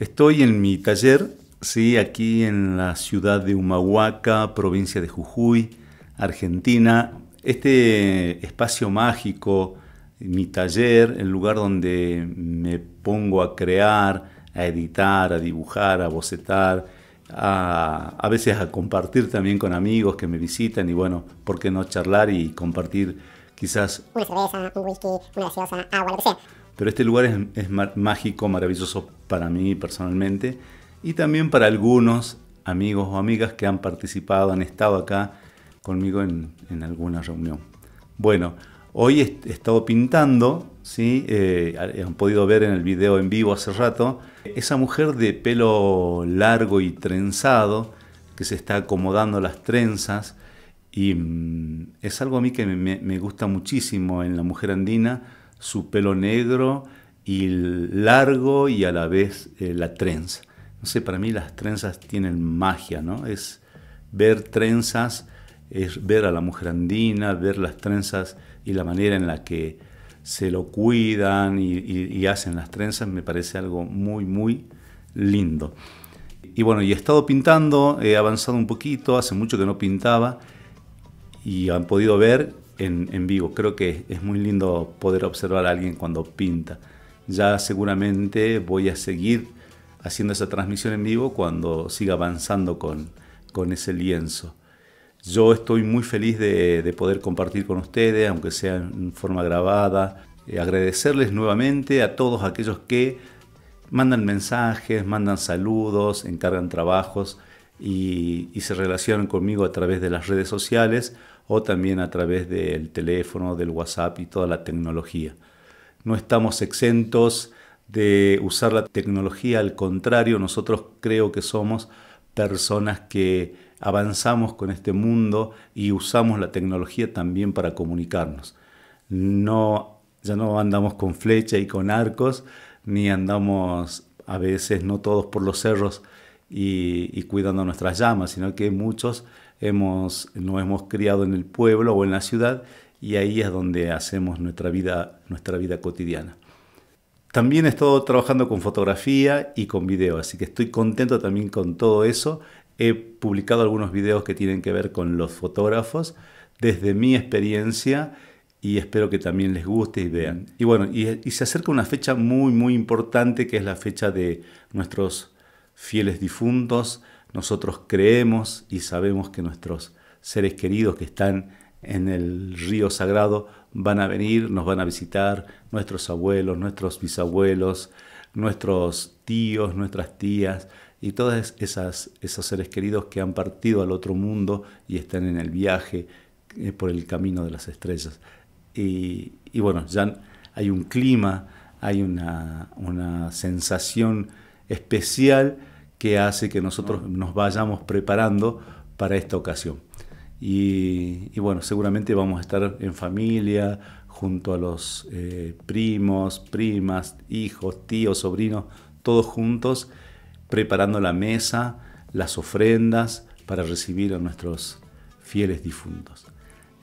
Estoy en mi taller, sí, aquí en la ciudad de Humahuaca, provincia de Jujuy, Argentina. Este espacio mágico, mi taller, el lugar donde me pongo a crear, a editar, a dibujar, a bocetar, a, veces a compartir también con amigos que me visitan y bueno, ¿por qué no charlar y compartir quizás una cerveza, un whisky, una gaseosa, agua, lo que sea? Pero este lugar es, mágico, maravilloso para mí personalmente y también para algunos amigos o amigas que han participado, han estado acá conmigo en, alguna reunión. Bueno, hoy he estado pintando, ¿sí? Eh, han podido ver en el video en vivo hace rato, esa mujer de pelo largo y trenzado que se está acomodando las trenzas y mm, es algo a mí que me, me gusta muchísimo en la mujer andina su pelo negro y largo y a la vez eh, la trenza. No sé, para mí las trenzas tienen magia, ¿no? Es ver trenzas, es ver a la mujer andina, ver las trenzas y la manera en la que se lo cuidan y, hacen las trenzas, me parece algo muy, muy lindo. Y bueno, y he estado pintando, he avanzado un poquito, hace mucho que no pintaba y han podido ver en, vivo. Creo que es muy lindo poder observar a alguien cuando pinta. Ya seguramente voy a seguir haciendo esa transmisión en vivo cuando siga avanzando con, ese lienzo. Yo estoy muy feliz de, poder compartir con ustedes, aunque sea en forma grabada. Eh, agradecerles nuevamente a todos aquellos que mandan mensajes, mandan saludos, encargan trabajos y se relacionan conmigo a través de las redes sociales o también a través del teléfono, del WhatsApp y toda la tecnología. No estamos exentos de usar la tecnología, al contrario, nosotros creo que somos personas que avanzamos con este mundo y usamos la tecnología también para comunicarnos. No, ya no andamos con flecha y con arcos, ni andamos a veces, no todos por los cerros, y, cuidando nuestras llamas, sino que muchos hemos, nos hemos criado en el pueblo o en la ciudad y ahí es donde hacemos nuestra vida, nuestra vida cotidiana. También he estado trabajando con fotografía y con video, así que estoy contento también con todo eso. He publicado algunos videos que tienen que ver con los fotógrafos desde mi experiencia y espero que también les guste y vean. Y bueno, y se acerca una fecha muy, muy importante que es la fecha de nuestros fieles difuntos, nosotros creemos y sabemos que nuestros seres queridos que están en el río sagrado van a venir, nos van a visitar, nuestros abuelos, nuestros bisabuelos, nuestros tíos, nuestras tías y todos esos seres queridos que han partido al otro mundo y están en el viaje eh, por el camino de las estrellas. Y, bueno, ya hay un clima, hay una, una sensación especial que hace que nosotros nos vayamos preparando para esta ocasión. Y, bueno, seguramente vamos a estar en familia, junto a los eh, primos, primas, hijos, tíos, sobrinos, todos juntos, preparando la mesa, las ofrendas para recibir a nuestros fieles difuntos.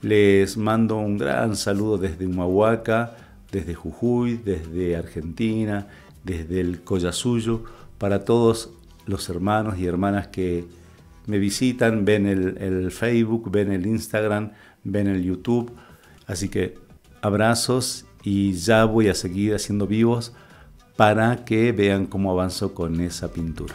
Les mando un gran saludo desde Humahuaca, desde Jujuy, desde Argentina desde el Collasuyo para todos los hermanos y hermanas que me visitan, ven el, el Facebook, ven el Instagram, ven el YouTube. Así que abrazos y ya voy a seguir haciendo vivos para que vean cómo avanzo con esa pintura.